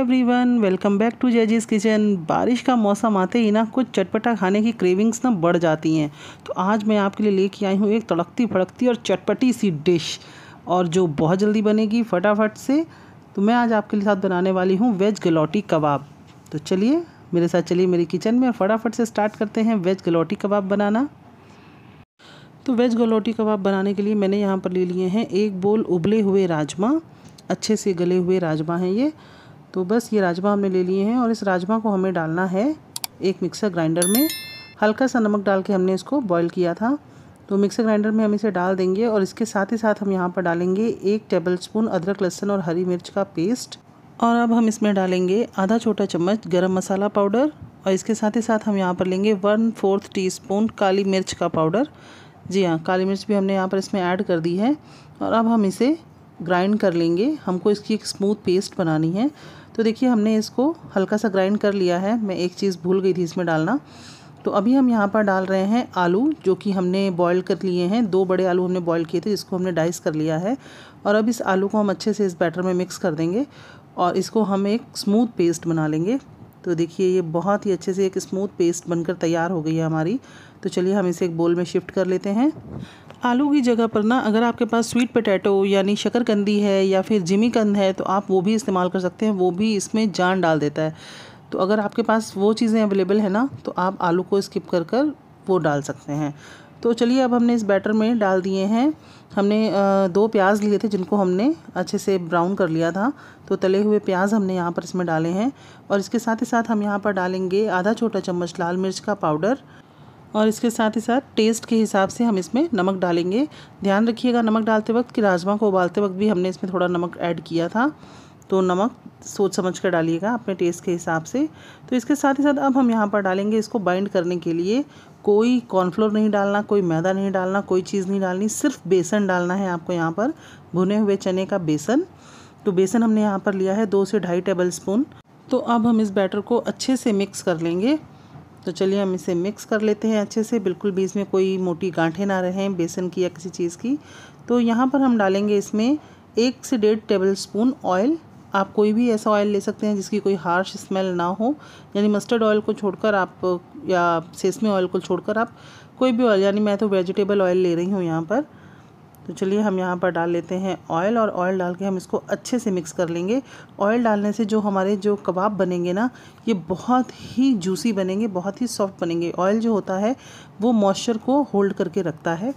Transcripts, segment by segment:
everyone welcome back to जयजीज kitchen बारिश का मौसम आते ही ना कुछ चटपटा खाने की क्रेविंग्स ना बढ़ जाती हैं तो आज मैं आपके लिए लेके आई हूँ एक तड़कती फड़कती और चटपटी सी डिश और जो बहुत जल्दी बनेगी फटाफट से तो मैं आज आपके साथ बनाने वाली हूँ वेज गलौटी कबाब तो चलिए मेरे साथ चलिए मेरी किचन में फटाफट से स्टार्ट करते हैं वेज गलौटी कबाब बनाना तो वेज गलौटी कबाब बनाने के लिए मैंने यहाँ पर ले लिए हैं एक बोल उबले हुए राजमा अच्छे से गले हुए राजमा हैं ये तो बस ये राजमा हमने ले लिए हैं और इस राजमा को हमें डालना है एक मिक्सर ग्राइंडर में हल्का सा नमक डाल के हमने इसको बॉईल किया था तो मिक्सर ग्राइंडर में हम इसे डाल देंगे और इसके साथ ही साथ हम यहाँ पर डालेंगे एक टेबल स्पून अदरक लहसुन और हरी मिर्च का पेस्ट और अब हम इसमें डालेंगे आधा छोटा चम्मच गरम मसाला पाउडर और इसके साथ ही साथ हम यहाँ पर लेंगे वन फोर्थ टी स्पून काली मिर्च का पाउडर जी हाँ काली मिर्च भी हमने यहाँ पर इसमें ऐड कर दी है और अब हम इसे ग्राइंड कर लेंगे हमको इसकी एक स्मूथ पेस्ट बनानी है तो देखिए हमने इसको हल्का सा ग्राइंड कर लिया है मैं एक चीज़ भूल गई थी इसमें डालना तो अभी हम यहाँ पर डाल रहे हैं आलू जो कि हमने बॉईल कर लिए हैं दो बड़े आलू हमने बॉईल किए थे जिसको हमने डाइस कर लिया है और अब इस आलू को हम अच्छे से इस बैटर में मिक्स कर देंगे और इसको हम एक स्मूथ पेस्ट बना लेंगे तो देखिए ये बहुत ही अच्छे से एक स्मूथ पेस्ट बनकर तैयार हो गई है हमारी तो चलिए हम इसे एक बोल में शिफ्ट कर लेते हैं आलू की जगह पर ना अगर आपके पास स्वीट पोटैटो यानी शकरकंदी है या फिर जिमीकंद है तो आप वो भी इस्तेमाल कर सकते हैं वो भी इसमें जान डाल देता है तो अगर आपके पास वो चीज़ें अवेलेबल है ना तो आप आलू को स्किप कर कर वो डाल सकते हैं तो चलिए अब हमने इस बैटर में डाल दिए हैं हमने दो प्याज लिए थे जिनको हमने अच्छे से ब्राउन कर लिया था तो तले हुए प्याज हमने यहाँ पर इसमें डाले हैं और इसके साथ ही साथ हम यहाँ पर डालेंगे आधा छोटा चम्मच लाल मिर्च का पाउडर और इसके साथ ही साथ टेस्ट के हिसाब से हम इसमें नमक डालेंगे ध्यान रखिएगा नमक डालते वक्त कि राजमा को उबालते वक्त भी हमने इसमें थोड़ा नमक ऐड किया था तो नमक सोच समझ कर डालिएगा अपने टेस्ट के हिसाब से तो इसके साथ ही साथ अब हम यहाँ पर डालेंगे इसको बाइंड करने के लिए कोई कॉर्नफ्लोर नहीं डालना कोई मैदा नहीं डालना कोई चीज़ नहीं डालनी सिर्फ बेसन डालना है आपको यहाँ पर भुने हुए चने का बेसन तो बेसन हमने यहाँ पर लिया है दो से ढाई टेबल स्पून तो अब हम इस बैटर को अच्छे से मिक्स कर लेंगे तो चलिए हम इसे मिक्स कर लेते हैं अच्छे से बिल्कुल भी में कोई मोटी गांठें ना रहें बेसन की या किसी चीज़ की तो यहाँ पर हम डालेंगे इसमें एक से डेढ़ टेबल स्पून ऑयल आप कोई भी ऐसा ऑयल ले सकते हैं जिसकी कोई हार्श स्मेल ना हो यानी मस्टर्ड ऑयल को छोड़कर आप या सेसमी ऑयल को छोड़कर आप कोई भी ऑयल यानी मैं तो वेजिटेबल ऑयल ले रही हूँ यहाँ पर तो चलिए हम यहाँ पर डाल लेते हैं ऑयल और ऑयल डाल के हम इसको अच्छे से मिक्स कर लेंगे ऑयल डालने से जो हमारे जो कबाब बनेंगे ना ये बहुत ही जूसी बनेंगे बहुत ही सॉफ्ट बनेंगे ऑयल जो होता है वो मॉइस्चर को होल्ड करके रखता है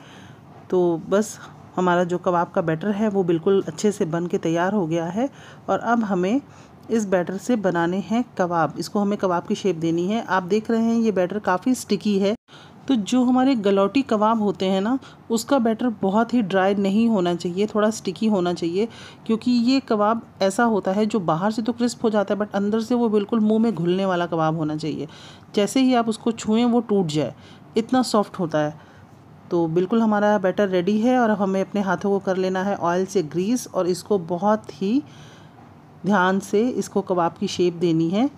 तो बस हमारा जो कबाब का बैटर है वो बिल्कुल अच्छे से बन के तैयार हो गया है और अब हमें इस बैटर से बनाने हैं कबाब इसको हमें कबाब की शेप देनी है आप देख रहे हैं ये बैटर काफ़ी स्टिकी है तो जो हमारे गलौटी कबाब होते हैं ना उसका बैटर बहुत ही ड्राई नहीं होना चाहिए थोड़ा स्टिकी होना चाहिए क्योंकि ये कबाब ऐसा होता है जो बाहर से तो क्रिस्प हो जाता है बट अंदर से वो बिल्कुल मुंह में घुलने वाला कबाब होना चाहिए जैसे ही आप उसको छुएं वो टूट जाए इतना सॉफ्ट होता है तो बिल्कुल हमारा बैटर रेडी है और हमें अपने हाथों को कर लेना है ऑयल से ग्रीस और इसको बहुत ही ध्यान से इसको कबाब की शेप देनी है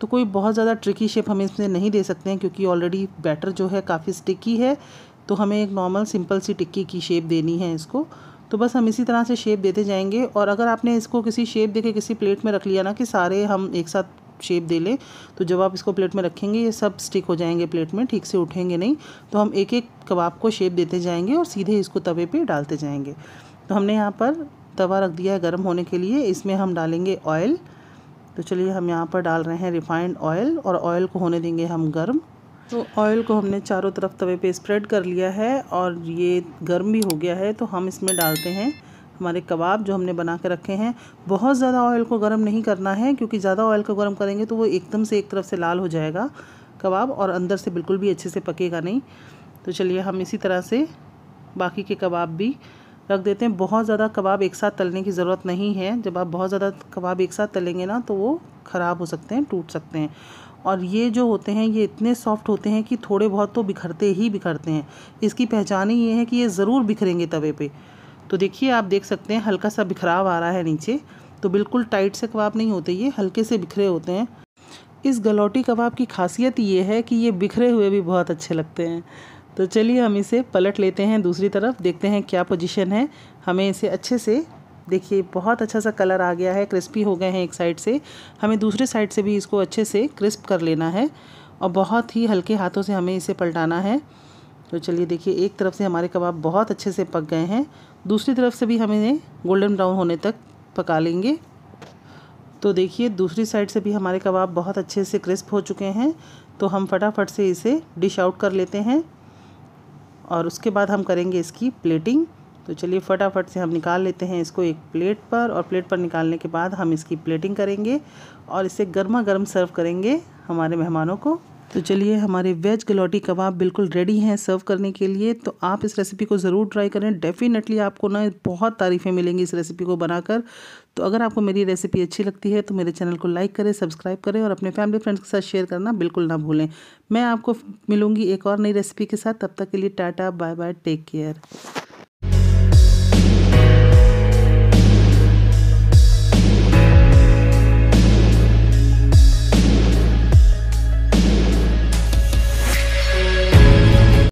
तो कोई बहुत ज़्यादा ट्रिकी शेप हम इसमें नहीं दे सकते हैं क्योंकि ऑलरेडी बैटर जो है काफ़ी स्टिकी है तो हमें एक नॉर्मल सिंपल सी टिक्की की शेप देनी है इसको तो बस हम इसी तरह से शेप देते जाएंगे और अगर आपने इसको किसी शेप देके किसी प्लेट में रख लिया ना कि सारे हम एक साथ शेप दे लें तो जब आप इसको प्लेट में रखेंगे ये सब स्टिक हो जाएंगे प्लेट में ठीक से उठेंगे नहीं तो हम एक एक कबाब को शेप देते जाएंगे और सीधे इसको तवे पे डालते जाएंगे तो हमने यहाँ पर तवा रख दिया है गर्म होने के लिए इसमें हम डालेंगे ऑयल तो चलिए हम यहाँ पर डाल रहे हैं रिफाइंड ऑयल और ऑयल को होने देंगे हम गर्म तो ऑयल को हमने चारों तरफ तवे पे स्प्रेड कर लिया है और ये गर्म भी हो गया है तो हम इसमें डालते हैं हमारे कबाब जो हमने बना के रखे हैं बहुत ज़्यादा ऑयल को गर्म नहीं करना है क्योंकि ज़्यादा ऑयल को गर्म करेंगे तो वो एकदम से एक तरफ से लाल हो जाएगा कबाब और अंदर से बिल्कुल भी अच्छे से पकेगा नहीं तो चलिए हम इसी तरह से बाकी के कबाब भी रख देते हैं बहुत ज़्यादा कबाब एक साथ तलने की ज़रूरत नहीं है जब आप बहुत ज़्यादा कबाब एक साथ तलेंगे ना तो वो ख़राब हो सकते हैं टूट सकते हैं और ये जो होते हैं ये इतने सॉफ्ट होते हैं कि थोड़े बहुत तो बिखरते ही बिखरते हैं इसकी पहचान ही ये है कि ये ज़रूर बिखरेंगे तवे पे तो देखिए आप देख सकते हैं हल्का सा बिखराव आ रहा है नीचे तो बिल्कुल टाइट से कबाब नहीं होते ये हल्के से बिखरे होते हैं इस गलौटी कबाब की खासियत ये है कि ये बिखरे हुए भी बहुत अच्छे लगते हैं तो चलिए हम इसे पलट लेते हैं दूसरी तरफ देखते हैं क्या पोजीशन है हमें इसे अच्छे से देखिए बहुत अच्छा सा कलर आ गया है क्रिस्पी हो गए हैं एक साइड से हमें दूसरे साइड से भी इसको अच्छे से क्रिस्प कर लेना है और बहुत ही हल्के हाथों से हमें इसे पलटाना है तो चलिए देखिए एक तरफ से हमारे कबाब बहुत अच्छे से पक गए हैं दूसरी तरफ से भी हमें गोल्डन ब्राउन होने तक पका लेंगे तो देखिए दूसरी साइड से भी हमारे कबाब बहुत अच्छे से क्रिस्प हो चुके हैं तो हम फटाफट से इसे डिश आउट कर लेते हैं और उसके बाद हम करेंगे इसकी प्लेटिंग तो चलिए फटाफट से हम निकाल लेते हैं इसको एक प्लेट पर और प्लेट पर निकालने के बाद हम इसकी प्लेटिंग करेंगे और इसे गर्मा गर्म सर्व करेंगे हमारे मेहमानों को तो चलिए हमारे वेज गलौटी कबाब बिल्कुल रेडी हैं सर्व करने के लिए तो आप इस रेसिपी को ज़रूर ट्राई करें डेफ़िनेटली आपको ना बहुत तारीफ़ें मिलेंगी इस रेसिपी को बनाकर तो अगर आपको मेरी रेसिपी अच्छी लगती है तो मेरे चैनल को लाइक करें सब्सक्राइब करें और अपने फैमिली फ्रेंड्स के साथ शेयर करना बिल्कुल ना भूलें मैं आपको मिलूँगी एक और नई रेसिपी के साथ तब तक के लिए tata bye bye take care